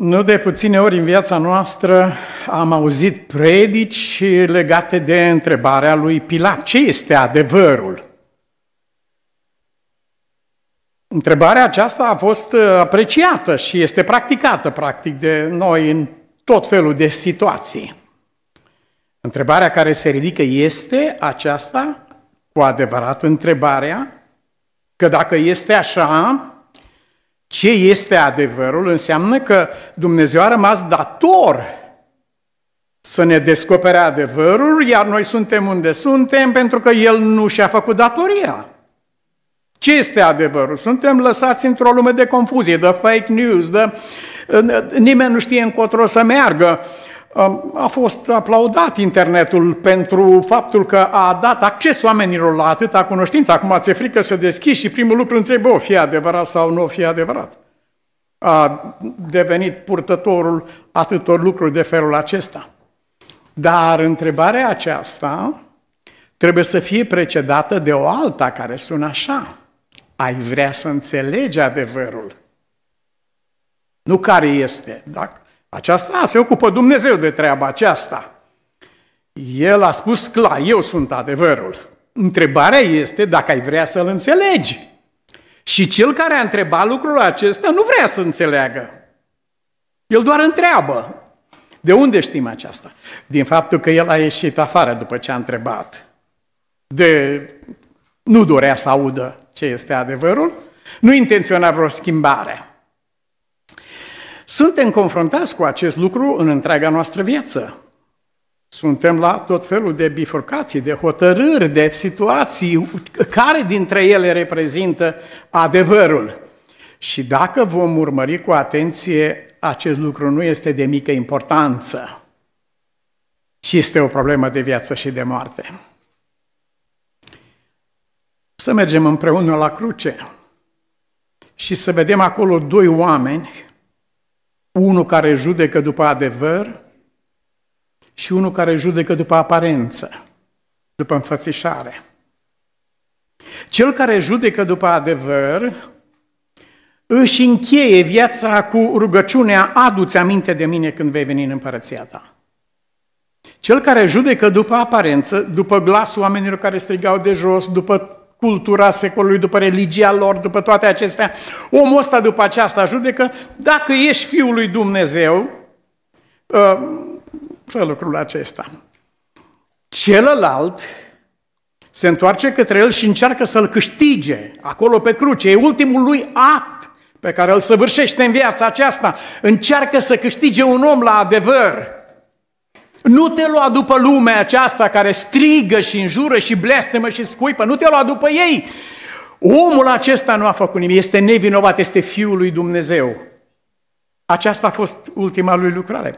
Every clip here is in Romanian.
Nu de puține ori în viața noastră am auzit predici legate de întrebarea lui Pilat. Ce este adevărul? Întrebarea aceasta a fost uh, apreciată și este practicată, practic, de noi în tot felul de situații. Întrebarea care se ridică este aceasta, cu adevărat întrebarea, că dacă este așa, ce este adevărul, înseamnă că Dumnezeu a rămas dator să ne descopere adevărul, iar noi suntem unde suntem pentru că El nu și-a făcut datoria. Ce este adevărul? Suntem lăsați într-o lume de confuzie, de fake news, de... nimeni nu știe încotro să meargă. Um, a fost aplaudat internetul pentru faptul că a dat acces oamenilor la atâta cunoștință. Acum ți-e frică să deschizi și primul lucru întrebă, o, fie adevărat sau nu, fie adevărat. A devenit purtătorul atâtor lucruri de felul acesta. Dar întrebarea aceasta trebuie să fie precedată de o alta care sună așa. Ai vrea să înțelegi adevărul. Nu care este, dacă aceasta se ocupă Dumnezeu de treaba aceasta. El a spus clar, eu sunt adevărul. Întrebarea este dacă ai vrea să-l înțelegi. Și cel care a întrebat lucrul acesta nu vrea să înțeleagă. El doar întreabă. De unde știm aceasta? Din faptul că el a ieșit afară după ce a întrebat. De nu dorea să audă ce este adevărul, nu intenționa vreo schimbare. Suntem confruntați cu acest lucru în întreaga noastră viață. Suntem la tot felul de bifurcații, de hotărâri, de situații, care dintre ele reprezintă adevărul. Și dacă vom urmări cu atenție, acest lucru nu este de mică importanță, ci este o problemă de viață și de moarte. Să mergem împreună la cruce și să vedem acolo doi oameni unul care judecă după adevăr și unul care judecă după aparență, după înfățișare. Cel care judecă după adevăr își încheie viața cu rugăciunea adu-ți aminte de mine când vei veni în împărăția ta. Cel care judecă după aparență, după glasul oamenilor care strigau de jos, după cultura secolului, după religia lor, după toate acestea. Omul ăsta după aceasta judecă, dacă ești Fiul lui Dumnezeu, uh, fă lucrul acesta. Celălalt se întoarce către el și încearcă să-l câștige acolo pe cruce. E ultimul lui act pe care îl săvârșește în viața aceasta. Încearcă să câștige un om la adevăr. Nu te lua după lumea aceasta care strigă și înjură și blestemă și scuipă. Nu te lua după ei. Omul acesta nu a făcut nimic. Este nevinovat, este Fiul lui Dumnezeu. Aceasta a fost ultima lui lucrare.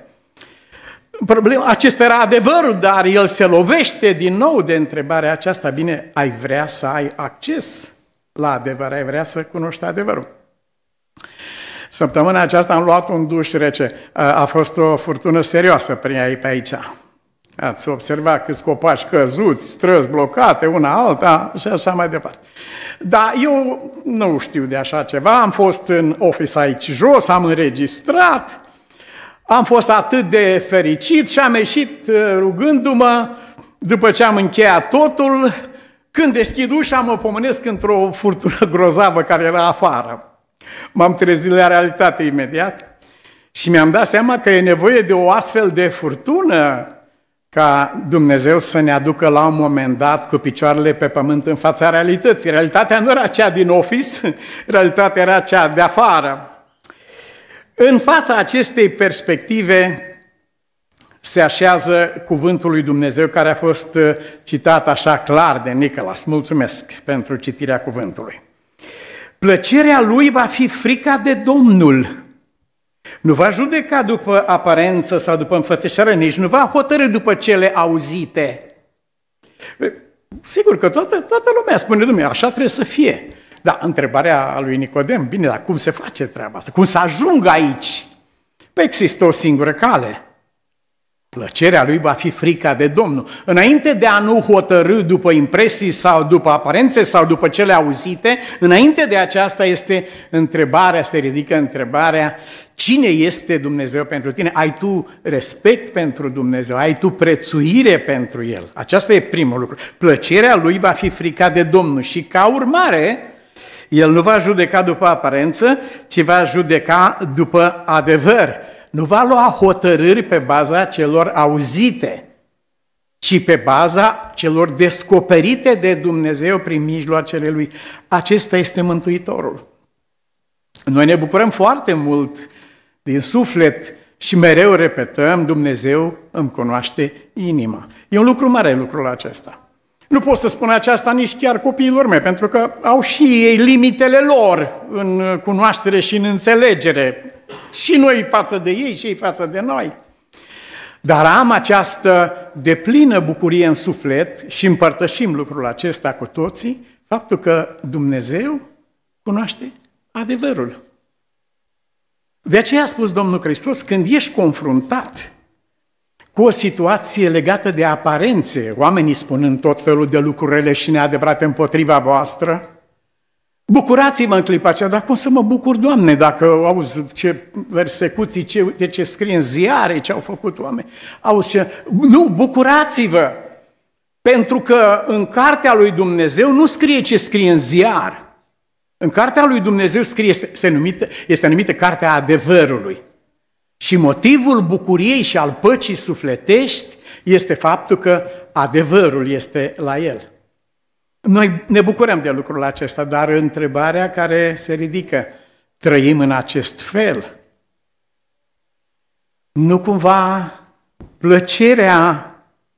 Problema, acesta era adevărul, dar el se lovește din nou de întrebarea aceasta. Bine, ai vrea să ai acces la adevăr, ai vrea să cunoști adevărul. Săptămâna aceasta am luat un duș rece. A fost o furtună serioasă prin pe aici. Ați observat câți copaci căzuți, străzi blocate, una alta și așa mai departe. Dar eu nu știu de așa ceva, am fost în office aici jos, am înregistrat, am fost atât de fericit și am ieșit uh, rugându-mă după ce am încheiat totul, când deschid ușa, mă pomânesc într-o furtună grozavă care era afară. M-am trezit la realitate imediat și mi-am dat seama că e nevoie de o astfel de furtună ca Dumnezeu să ne aducă la un moment dat cu picioarele pe pământ în fața realității. Realitatea nu era cea din office, realitatea era cea de afară. În fața acestei perspective se așează cuvântul lui Dumnezeu care a fost citat așa clar de Nicolas. Mulțumesc pentru citirea cuvântului. Plăcerea lui va fi frica de Domnul. Nu va judeca după aparență sau după înfățișare, nici nu va hotărâ după cele auzite. Sigur că toată, toată lumea spune, Dumnezeu, așa trebuie să fie. Da, întrebarea lui Nicodem, bine, dar cum se face treaba asta? Cum să ajung aici? Păi există o singură cale. Plăcerea lui va fi frica de Domnul. Înainte de a nu hotărâ după impresii sau după aparențe sau după cele auzite, înainte de aceasta este întrebarea, se ridică întrebarea, cine este Dumnezeu pentru tine? Ai tu respect pentru Dumnezeu? Ai tu prețuire pentru El? Aceasta e primul lucru. Plăcerea lui va fi frica de Domnul și ca urmare, el nu va judeca după aparență, ci va judeca după adevăr nu va lua hotărâri pe baza celor auzite, ci pe baza celor descoperite de Dumnezeu prin mijloacele Lui. Acesta este Mântuitorul. Noi ne bucurăm foarte mult din suflet și mereu repetăm, Dumnezeu îmi cunoaște inima. E un lucru mare lucrul acesta. Nu pot să spun aceasta nici chiar copiilor mei, pentru că au și ei limitele lor în cunoaștere și în înțelegere și noi față de ei, și ei față de noi. Dar am această deplină bucurie în suflet și împărtășim lucrul acesta cu toții, faptul că Dumnezeu cunoaște adevărul. De aceea a spus Domnul Hristos, când ești confruntat cu o situație legată de aparențe, oamenii spunând tot felul de lucruri și neadevărate împotriva voastră, bucurați vă în clipa aceea, dar cum să mă bucur, Doamne, dacă auzi ce persecuții, ce, de ce scrie în ziare, ce au făcut oameni. Auzi ce... Nu, bucurați-vă! Pentru că în cartea lui Dumnezeu nu scrie ce scrie în ziar. În cartea lui Dumnezeu scrie, este, se numită, este numită Cartea Adevărului. Și motivul bucuriei și al păcii sufletești este faptul că adevărul este la el. Noi ne bucurăm de lucrul acesta, dar întrebarea care se ridică, trăim în acest fel? Nu cumva plăcerea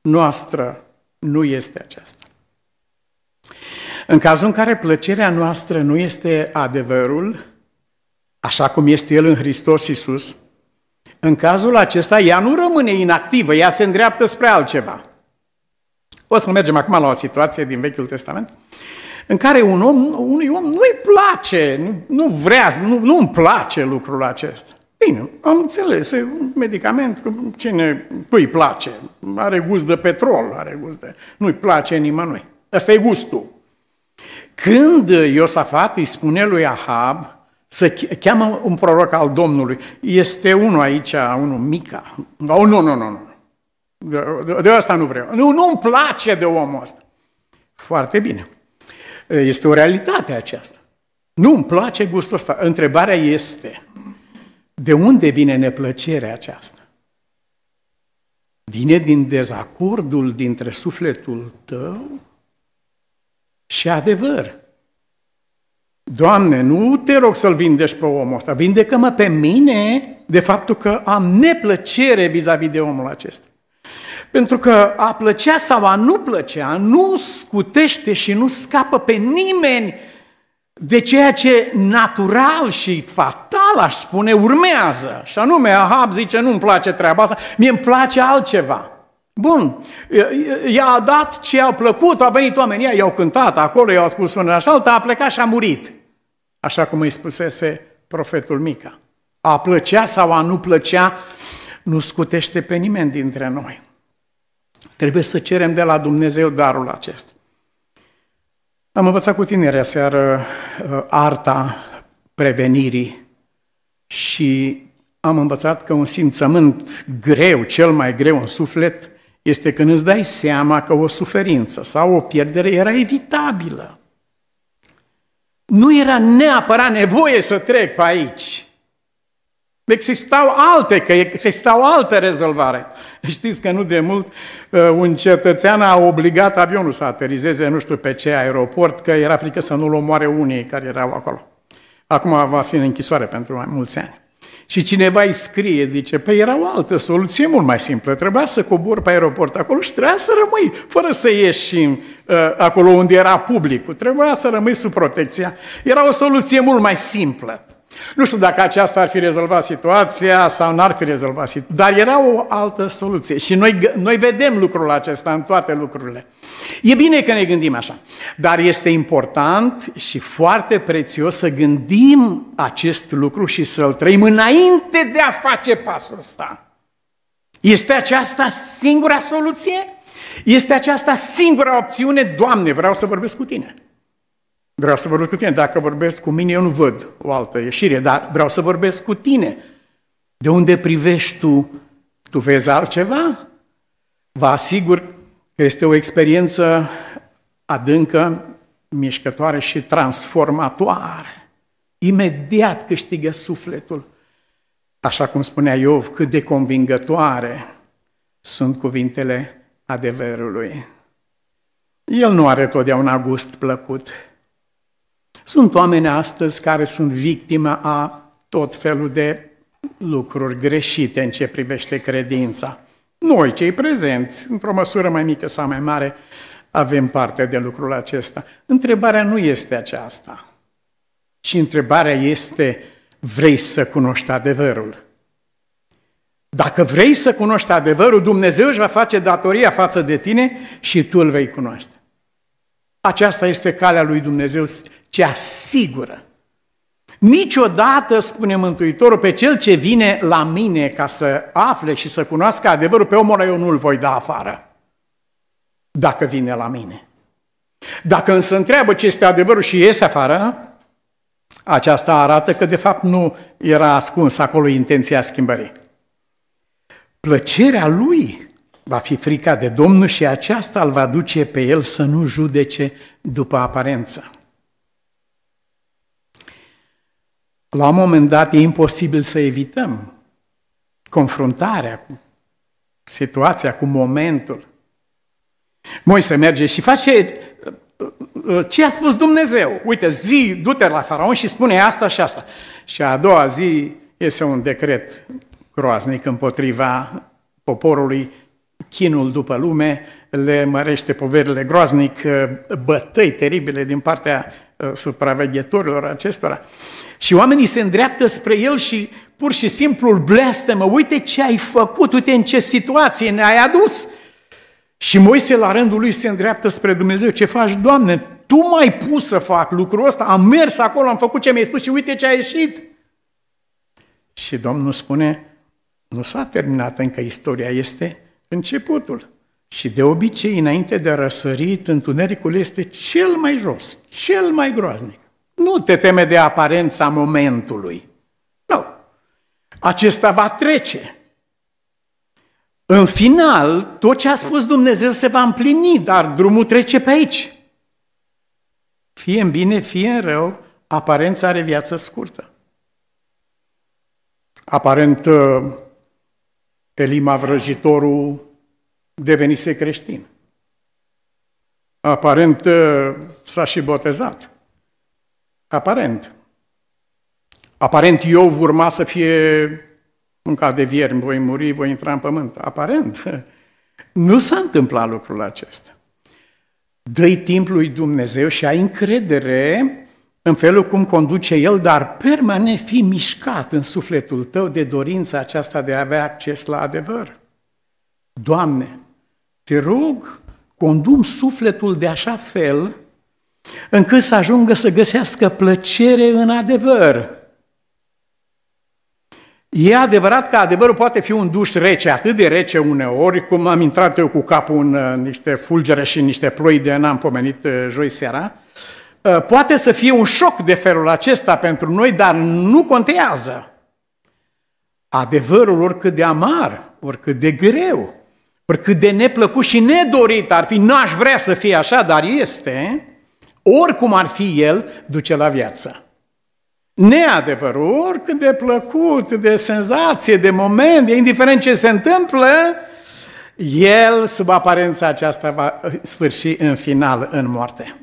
noastră nu este aceasta? În cazul în care plăcerea noastră nu este adevărul, așa cum este El în Hristos Iisus, în cazul acesta ea nu rămâne inactivă, ea se îndreaptă spre altceva – o să mergem acum la o situație din Vechiul Testament în care un om, unui om nu-i place, nu, nu vrea, nu, nu-mi place lucrul acesta. Bine, am înțeles, e un medicament, cine, îi place, are gust de petrol, are gust de... Nu-i place nimănui. Asta e gustul. Când Iosafat îi spune lui Ahab să cheamă un proroc al Domnului, este unul aici, unul mica. Oh, nu, nu, nu, nu. De, asta nu vreau. Nu, nu-mi place de omul ăsta. Foarte bine. Este o realitate aceasta. Nu-mi place gustul ăsta. Întrebarea este, de unde vine neplăcerea aceasta? Vine din dezacordul dintre sufletul tău și adevăr. Doamne, nu te rog să-l vindești pe omul ăsta, vindecă-mă pe mine de faptul că am neplăcere vis-a-vis de omul acesta. Pentru că a plăcea sau a nu plăcea nu scutește și nu scapă pe nimeni de ceea ce natural și fatal, aș spune, urmează. Și anume, Ahab zice, nu-mi place treaba asta, mie îmi place altceva. Bun, i-a dat ce i-a plăcut, a venit oamenii, i-au cântat acolo, i-au spus una așa, alta, a plecat și a murit. Așa cum îi spusese profetul Mica. A plăcea sau a nu plăcea, nu scutește pe nimeni dintre noi. Trebuie să cerem de la Dumnezeu darul acesta. Am învățat cu tinerea seară uh, arta prevenirii și am învățat că un simțământ greu, cel mai greu în suflet, este când îți dai seama că o suferință sau o pierdere era evitabilă. Nu era neapărat nevoie să trec pe aici. Existau alte, că existau alte rezolvare. Știți că nu de mult uh, un cetățean a obligat avionul să aterizeze nu știu pe ce aeroport, că era frică să nu-l omoare unii care erau acolo. Acum va fi în închisoare pentru mai mulți ani. Și cineva îi scrie, zice, păi era o altă soluție mult mai simplă, trebuia să cobor pe aeroport acolo și trebuia să rămâi, fără să ieși uh, acolo unde era publicul, trebuia să rămâi sub protecția. Era o soluție mult mai simplă. Nu știu dacă aceasta ar fi rezolvat situația sau n-ar fi rezolvat situația, dar era o altă soluție și noi, noi vedem lucrul acesta în toate lucrurile. E bine că ne gândim așa, dar este important și foarte prețios să gândim acest lucru și să-l trăim înainte de a face pasul ăsta. Este aceasta singura soluție? Este aceasta singura opțiune? Doamne, vreau să vorbesc cu Tine. Vreau să vorbesc cu tine. Dacă vorbesc cu mine, eu nu văd o altă ieșire, dar vreau să vorbesc cu tine. De unde privești tu? Tu vezi altceva? Vă asigur că este o experiență adâncă, mișcătoare și transformatoare. Imediat câștigă sufletul. Așa cum spunea Iov, cât de convingătoare sunt cuvintele adevărului. El nu are totdeauna gust plăcut, sunt oameni astăzi care sunt victima a tot felul de lucruri greșite în ce privește credința. Noi, cei prezenți, într-o măsură mai mică sau mai mare, avem parte de lucrul acesta. Întrebarea nu este aceasta. Și întrebarea este, vrei să cunoști adevărul? Dacă vrei să cunoști adevărul, Dumnezeu își va face datoria față de tine și tu îl vei cunoaște. Aceasta este calea lui Dumnezeu, ce asigură. Niciodată, spune Mântuitorul, pe cel ce vine la mine ca să afle și să cunoască adevărul, pe omul eu nu-l voi da afară, dacă vine la mine. Dacă însă întreabă ce este adevărul și iese afară, aceasta arată că de fapt nu era ascuns acolo intenția schimbării. Plăcerea lui va fi frica de Domnul și aceasta îl va duce pe el să nu judece după aparență. La un moment dat e imposibil să evităm confruntarea cu situația, cu momentul. Moise merge și face uh, uh, ce a spus Dumnezeu. Uite, zi, du-te la faraon și spune asta și asta. Și a doua zi este un decret groaznic împotriva poporului chinul după lume, le mărește poverile groaznic, eh, bătăi teribile din partea eh, supraveghetorilor acestora. Și oamenii se îndreaptă spre el și pur și simplu îl blestemă. Uite ce ai făcut, uite în ce situație ne-ai adus. Și Moise la rândul lui se îndreaptă spre Dumnezeu. Ce faci, Doamne? Tu m-ai pus să fac lucrul ăsta, am mers acolo, am făcut ce mi-ai spus și uite ce a ieșit. Și Domnul spune, nu s-a terminat încă istoria, este începutul. Și de obicei, înainte de răsărit, întunericul este cel mai jos, cel mai groaznic. Nu te teme de aparența momentului. Nu. Acesta va trece. În final, tot ce a spus Dumnezeu se va împlini, dar drumul trece pe aici. Fie în bine, fie în rău, aparența are viață scurtă. Aparent uh, Elima vrăjitorul devenise creștin. Aparent uh, s-a și botezat. Aparent. Aparent Iov urma să fie un ca de viermi, voi muri, voi intra în pământ. Aparent. Nu s-a întâmplat lucrul acesta. Dă-i timp lui Dumnezeu și ai încredere în felul cum conduce El, dar permanent fi mișcat în sufletul tău de dorința aceasta de a avea acces la adevăr. Doamne, te rog, condum sufletul de așa fel încât să ajungă să găsească plăcere în adevăr. E adevărat că adevărul poate fi un duș rece, atât de rece uneori, cum am intrat eu cu capul în uh, niște fulgere și niște ploi de n-am pomenit uh, joi seara, uh, Uh, poate să fie un șoc de felul acesta pentru noi, dar nu contează. Adevărul, oricât de amar, oricât de greu, oricât de neplăcut și nedorit ar fi, n-aș vrea să fie așa, dar este, oricum ar fi el, duce la viață. Neadevărul, oricât de plăcut, de senzație, de moment, de indiferent ce se întâmplă, el, sub aparența aceasta, va sfârși în final în moarte.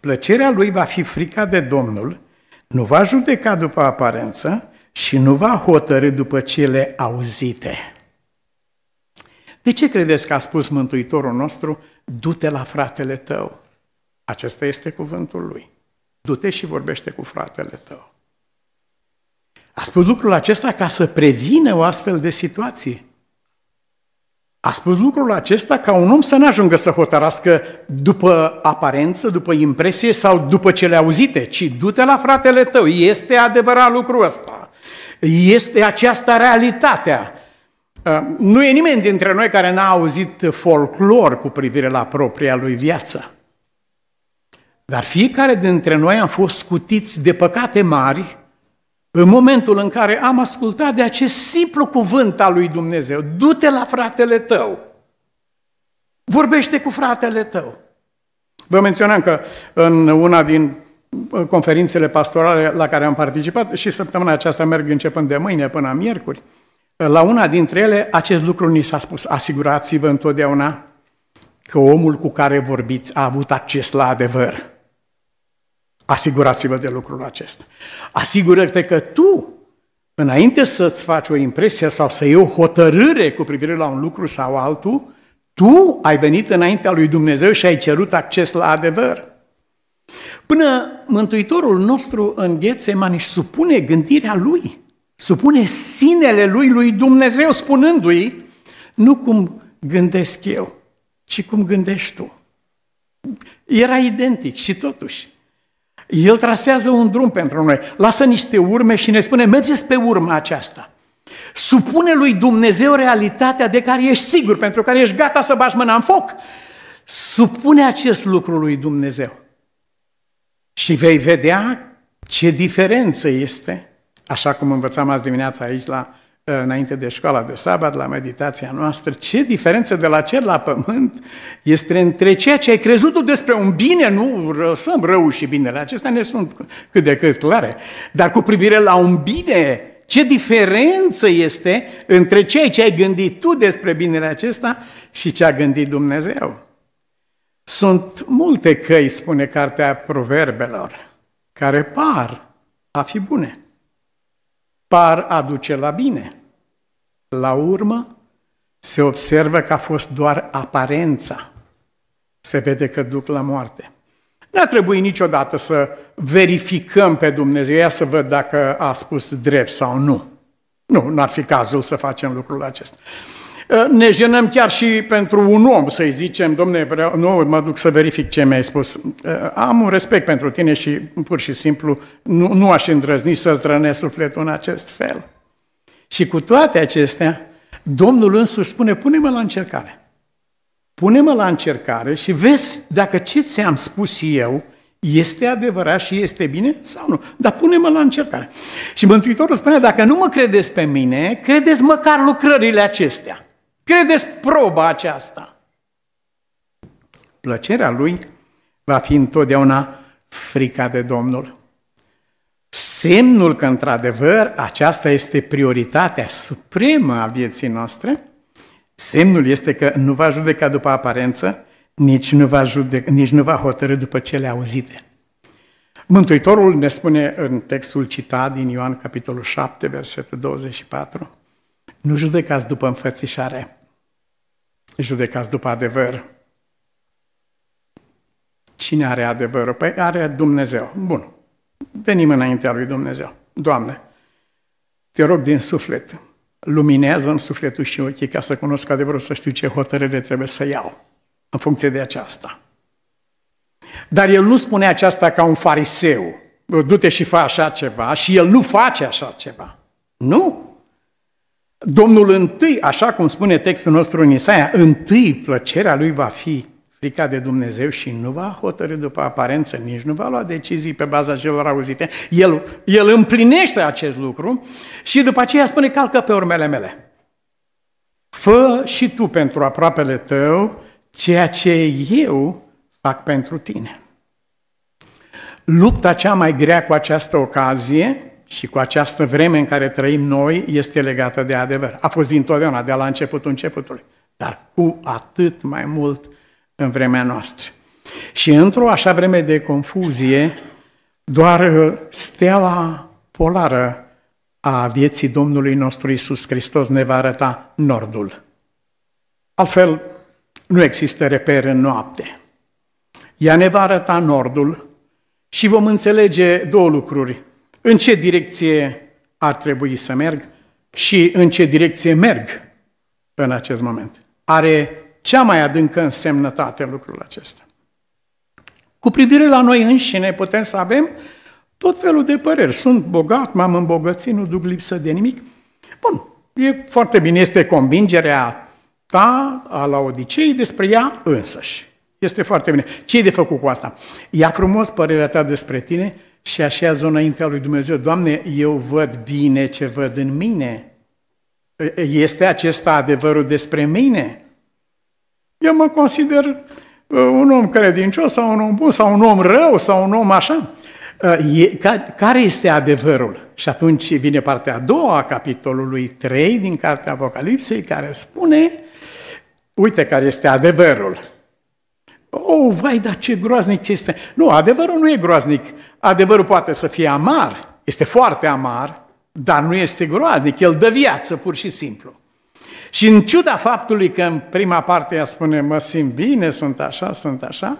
Plăcerea lui va fi frica de Domnul, nu va judeca după aparență și nu va hotărâ după cele auzite. De ce credeți că a spus Mântuitorul nostru, du-te la fratele tău? Acesta este cuvântul lui. Du-te și vorbește cu fratele tău. A spus lucrul acesta ca să prevină o astfel de situație. A spus lucrul acesta ca un om să nu ajungă să hotărască după aparență, după impresie sau după cele auzite, ci du-te la fratele tău, este adevărat lucrul ăsta. Este aceasta realitatea. Uh, nu e nimeni dintre noi care n-a auzit folclor cu privire la propria lui viață. Dar fiecare dintre noi am fost scutiți de păcate mari în momentul în care am ascultat de acest simplu cuvânt al lui Dumnezeu, du-te la fratele tău, vorbește cu fratele tău. Vă menționam că în una din uh, conferințele pastorale la care am participat și săptămâna aceasta merg începând de mâine până miercuri, uh, la una dintre ele acest lucru ni s-a spus, asigurați-vă întotdeauna că omul cu care vorbiți a avut acces la adevăr. Asigurați-vă de lucrul acesta. Asigură-te că tu, înainte să-ți faci o impresie sau să iei o hotărâre cu privire la un lucru sau altul, tu ai venit înaintea lui Dumnezeu și ai cerut acces la adevăr. Până Mântuitorul nostru în Ghețeman își supune gândirea lui, supune sinele lui lui Dumnezeu, spunându-i, nu cum gândesc eu, ci cum gândești tu. Era identic și totuși. El trasează un drum pentru noi, lasă niște urme și ne spune, mergeți pe urma aceasta. Supune lui Dumnezeu realitatea de care ești sigur, pentru care ești gata să bași mâna în foc. Supune acest lucru lui Dumnezeu. Și vei vedea ce diferență este, așa cum învățam azi dimineața aici la Eh, înainte de școala de sabat, la meditația noastră, ce diferență de la cer la pământ este între ceea ce ai crezut tu despre un bine, nu răsăm rău și binele, acestea ne sunt cât de cât clare, dar cu privire la un bine, ce diferență este între ceea ce ai gândit tu despre binele acesta și ce a gândit Dumnezeu? Sunt multe căi, spune cartea proverbelor, care par a fi bune, par a duce la bine – la urmă, se observă că a fost doar aparența. Se vede că duc la moarte. Nu a trebuit niciodată să verificăm pe Dumnezeu, ia să văd dacă a spus drept sau nu. Nu, n-ar fi cazul să facem lucrul acesta. Ă, ne jenăm chiar și pentru un om să-i zicem, domne, vreau, nu mă duc să verific ce mi-ai spus. Ă, am un respect pentru tine și pur și simplu nu, nu aș îndrăzni să-ți sufletul în acest fel. Și cu toate acestea, Domnul însuși spune, pune-mă la încercare. Pune-mă la încercare și vezi dacă ce ți-am spus eu este adevărat și este bine sau nu. Dar pune-mă la încercare. Și Mântuitorul spune, dacă nu mă credeți pe mine, credeți măcar lucrările acestea. Credeți proba aceasta. Plăcerea lui va fi întotdeauna frica de Domnul semnul că, într-adevăr, aceasta este prioritatea supremă a vieții noastre, semnul este că nu va judeca după aparență, nici nu va, judeca, nici nu va hotărâ după cele auzite. Mântuitorul ne spune în textul citat din Ioan, capitolul 7, versetul 24, nu judecați după înfățișare, judecați după adevăr. Cine are adevărul? Păi are Dumnezeu. Bun, venim înaintea lui Dumnezeu. Doamne, te rog din suflet, luminează în sufletul și ochii ca să cunosc adevărul, să știu ce hotărâre trebuie să iau în funcție de aceasta. Dar el nu spune aceasta ca un fariseu, du-te și fa așa ceva, și el nu face așa ceva. Nu! Domnul întâi, așa cum spune textul nostru în Isaia, întâi plăcerea lui va fi frica de Dumnezeu și nu va hotărâ după aparență, nici nu va lua decizii pe baza celor auzite. El, el împlinește acest lucru și după aceea spune, calcă pe urmele mele. Fă și tu pentru aproapele tău ceea ce eu fac pentru tine. Lupta cea mai grea cu această ocazie și cu această vreme în care trăim noi este legată de adevăr. A fost dintotdeauna, de la începutul începutului, dar cu atât mai mult în vremea noastră. Și într-o așa vreme de confuzie, doar steaua polară a vieții Domnului nostru Isus Hristos ne va arăta nordul. Altfel, nu există reper în noapte. Ea ne va arăta nordul și vom înțelege două lucruri. În ce direcție ar trebui să merg și în ce direcție merg în acest moment. Are cea mai adâncă însemnătate lucrul acesta. Cu privire la noi înșine putem să avem tot felul de păreri. Sunt bogat, m-am îmbogățit, nu duc lipsă de nimic. Bun, e foarte bine, este convingerea ta a la Odicei despre ea însăși. Este foarte bine. ce e de făcut cu asta? Ia frumos părerea ta despre tine și așa zonă înaintea lui Dumnezeu. Doamne, eu văd bine ce văd în mine. Este acesta adevărul despre mine? Eu mă consider uh, un om credincios sau un om bun sau un om rău sau un om așa. Uh, care este adevărul? Și atunci vine partea a doua a capitolului 3 din Cartea Apocalipsei care spune, uite care este adevărul. Oh, vai, dar ce groaznic este! Nu, adevărul nu e groaznic. Adevărul poate să fie amar, este foarte amar, dar nu este groaznic, el dă viață pur și simplu. Și în ciuda faptului că în prima parte ea spune mă simt bine, sunt așa, sunt așa,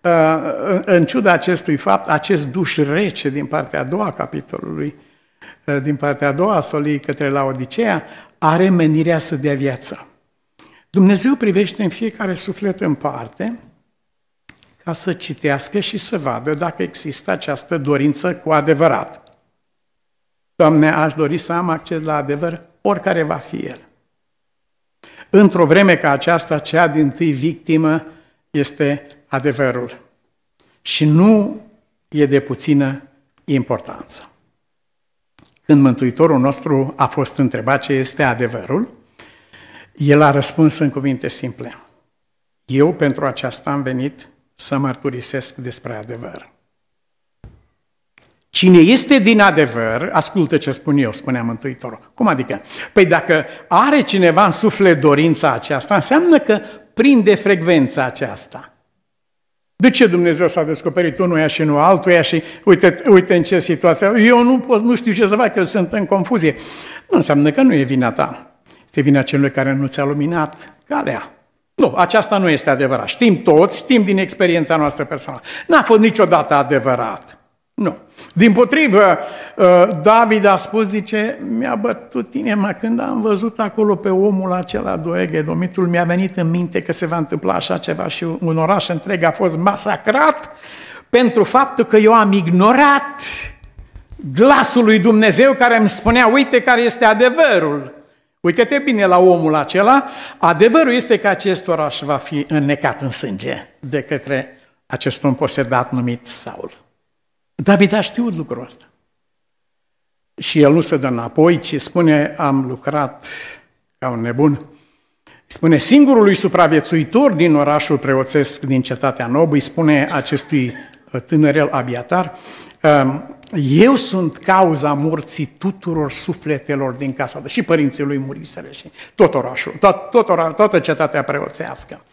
uh, în ciuda acestui fapt, acest duș rece din partea a doua capitolului, uh, din partea a doua a solii către la Odiceea, are menirea să dea viață. Dumnezeu privește în fiecare suflet în parte ca să citească și să vadă dacă există această dorință cu adevărat. Doamne, aș dori să am acces la adevăr, oricare va fi el. Într-o vreme ca aceasta, cea din tâi victimă este adevărul. Și nu e de puțină importanță. Când Mântuitorul nostru a fost întrebat ce este adevărul, el a răspuns în cuvinte simple. Eu pentru aceasta am venit să mărturisesc despre adevăr. Cine este din adevăr, ascultă ce spun eu, spunea Mântuitorul. Cum adică? Păi dacă are cineva în suflet dorința aceasta, înseamnă că prinde frecvența aceasta. De ce Dumnezeu s-a descoperit unuia și nu altuia și uite, uite în ce situație? Eu nu, pot, nu știu ce să fac, eu sunt în confuzie. Nu înseamnă că nu e vina ta. Este vina celui care nu ți-a luminat calea. Nu, aceasta nu este adevărat. Știm toți, știm din experiența noastră personală. N-a fost niciodată adevărat. Nu. Din potrivă, ă, David a spus, zice, mi-a bătut inima când am văzut acolo pe omul acela doege, domitul mi-a venit în minte că se va întâmpla așa ceva și un oraș întreg a fost masacrat pentru faptul că eu am ignorat glasul lui Dumnezeu care îmi spunea, uite care este adevărul. Uite-te bine la omul acela, adevărul este că acest oraș va fi înnecat în sânge de către acest om posedat numit Saul. David a știut lucrul ăsta. Și el nu se dă înapoi, ci spune, am lucrat ca un nebun. Spune, singurului supraviețuitor din orașul preoțesc, din cetatea Nob, îi spune acestui uh, tânărel abiatar, um, eu sunt cauza morții tuturor sufletelor din casa, și părinții lui murisele și tot orașul, tot, tot ora, toată cetatea preoțească.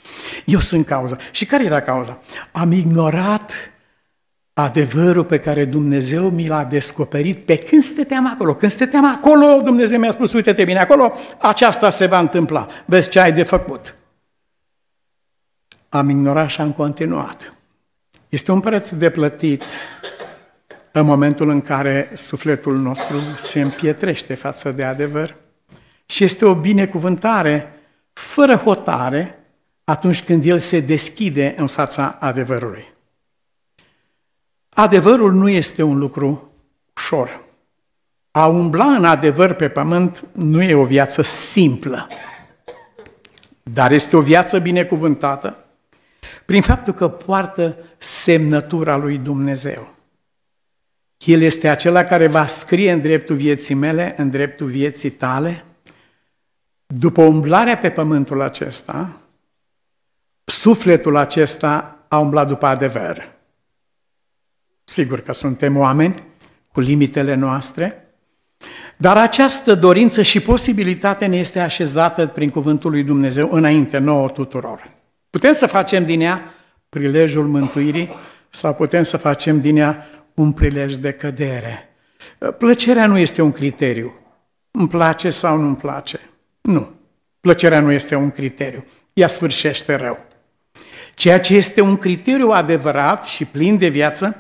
Eu sunt cauza. Și care era cauza? Am ignorat adevărul pe care Dumnezeu mi l-a descoperit pe când stăteam acolo. Când stăteam acolo, Dumnezeu mi-a spus, uite-te bine acolo, aceasta se va întâmpla, vezi ce ai de făcut. Am ignorat și am continuat. Este un preț de plătit în momentul în care sufletul nostru se împietrește față de adevăr și este o binecuvântare fără hotare atunci când el se deschide în fața adevărului. Adevărul nu este un lucru ușor. A umbla în adevăr pe pământ nu e o viață simplă, dar este o viață binecuvântată prin faptul că poartă semnătura lui Dumnezeu. El este acela care va scrie în dreptul vieții mele, în dreptul vieții tale. După umblarea pe pământul acesta, sufletul acesta a umblat după adevăr. Sigur că suntem oameni cu limitele noastre, dar această dorință și posibilitate ne este așezată prin cuvântul lui Dumnezeu înainte nouă tuturor. Putem să facem din ea prilejul mântuirii sau putem să facem din ea un prilej de cădere. Plăcerea nu este un criteriu. Îmi place sau nu mi place? Nu. Plăcerea nu este un criteriu. Ea sfârșește rău. Ceea ce este un criteriu adevărat și plin de viață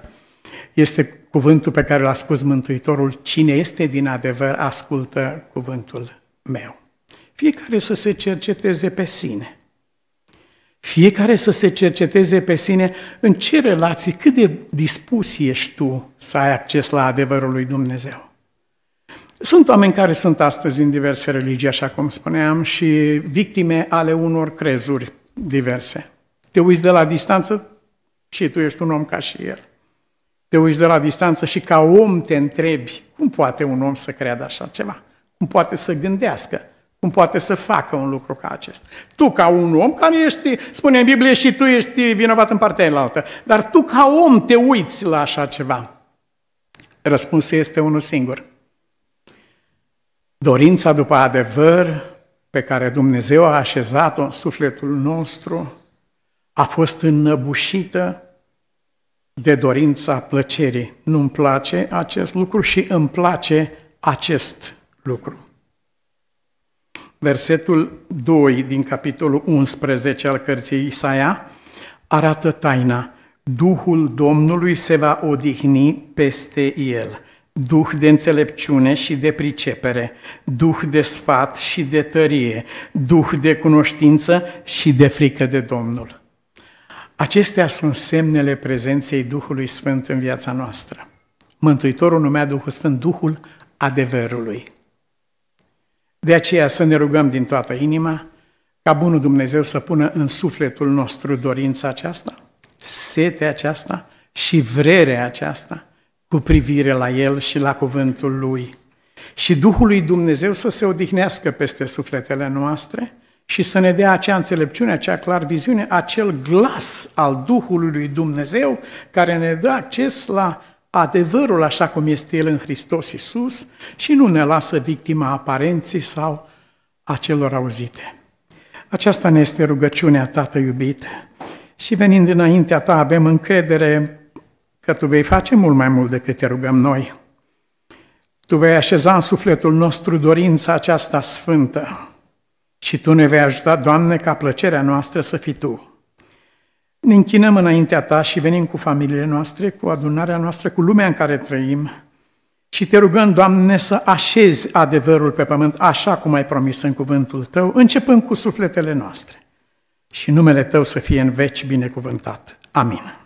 este cuvântul pe care l-a spus Mântuitorul, cine este din adevăr, ascultă cuvântul meu. Fiecare să se cerceteze pe sine. Fiecare să se cerceteze pe sine în ce relații, cât de dispus ești tu să ai acces la adevărul lui Dumnezeu. Sunt oameni care sunt astăzi în diverse religii, așa cum spuneam, și victime ale unor crezuri diverse. Te uiți de la distanță și tu ești un om ca și el te uiți de la distanță și ca om te întrebi, cum poate un om să creadă așa ceva? Cum poate să gândească? Cum poate să facă un lucru ca acesta? Tu, ca un om care ești, spune în Biblie, și tu ești vinovat în partea înaltă, dar tu, ca om, te uiți la așa ceva. Răspunsul este unul singur. Dorința după adevăr pe care Dumnezeu a așezat-o în sufletul nostru a fost înnăbușită de dorința plăcerii. Nu-mi place acest lucru și îmi place acest lucru. Versetul 2 din capitolul 11 al cărții Isaia arată taina. Duhul Domnului se va odihni peste el. Duh de înțelepciune și de pricepere, Duh de sfat și de tărie, Duh de cunoștință și de frică de Domnul. Acestea sunt semnele prezenței Duhului Sfânt în viața noastră. Mântuitorul numea Duhul Sfânt Duhul adevărului. De aceea să ne rugăm din toată inima ca Bunul Dumnezeu să pună în sufletul nostru dorința aceasta, setea aceasta și vrerea aceasta cu privire la El și la cuvântul Lui. Și Duhul lui Dumnezeu să se odihnească peste sufletele noastre – și să ne dea acea înțelepciune, acea clar viziune, acel glas al Duhului lui Dumnezeu care ne dă acces la adevărul așa cum este el în Hristos Iisus, și nu ne lasă victima aparenții sau a celor auzite. Aceasta ne este rugăciunea, Tată iubit, și venind înaintea Ta avem încredere că Tu vei face mult mai mult decât te rugăm noi. Tu vei așeza în sufletul nostru dorința aceasta sfântă, și Tu ne vei ajuta, Doamne, ca plăcerea noastră să fii Tu. Ne închinăm înaintea Ta și venim cu familiile noastre, cu adunarea noastră, cu lumea în care trăim și Te rugăm, Doamne, să așezi adevărul pe pământ așa cum ai promis în cuvântul Tău, începând cu sufletele noastre. Și numele Tău să fie în veci binecuvântat. Amin.